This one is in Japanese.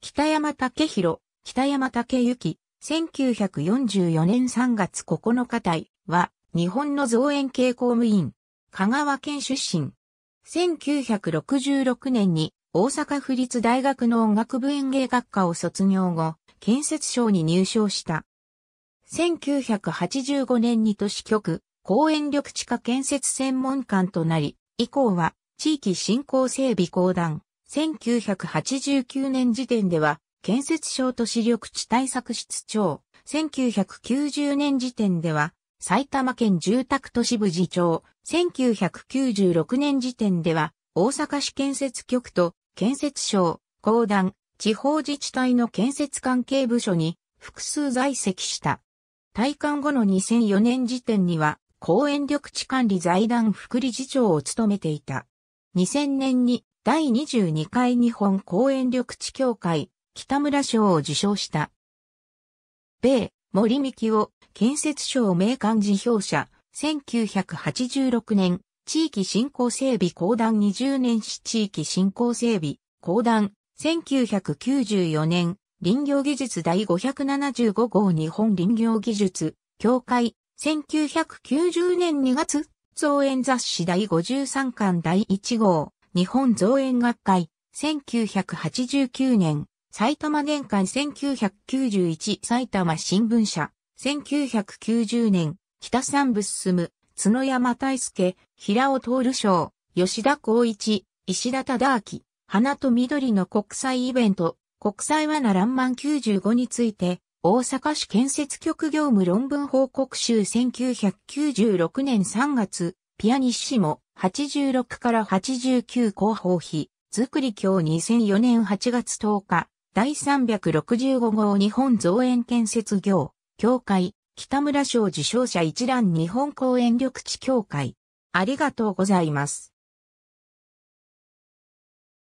北山武宏、北山武幸、1944年3月9日隊は、日本の造園系公務員、香川県出身。1966年に大阪府立大学の音楽部演芸学科を卒業後、建設省に入省した。1985年に都市局、公園緑地下建設専門官となり、以降は地域振興整備公団、1989年時点では、建設省都市緑地対策室長、1990年時点では、埼玉県住宅都市部次長、1996年時点では、大阪市建設局と建設省、公団、地方自治体の建設関係部署に複数在籍した。退官後の2004年時点には、公園緑地管理財団副理事長を務めていた。2000年に第22回日本公園緑地協会、北村賞を受賞した。米、森幹夫、建設省名官事表者、1986年、地域振興整備公団20年市地域振興整備公団、1994年、林業技術第575号日本林業技術、協会、1990年2月、造園雑誌第53巻第1号、日本造園学会、1989年、埼玉年間1991埼玉新聞社、1990年、北三部進む、角山大介、平尾徹賞、吉田光一、石田忠明、花と緑の国際イベント、国際罠乱漫んま95について、大阪市建設局業務論文報告集1996年3月、ピアニッシモ、86から89広報費、作り今日2004年8月10日、第365号日本造園建設業、協会、北村賞受賞者一覧日本公園緑地協会。ありがとうございます。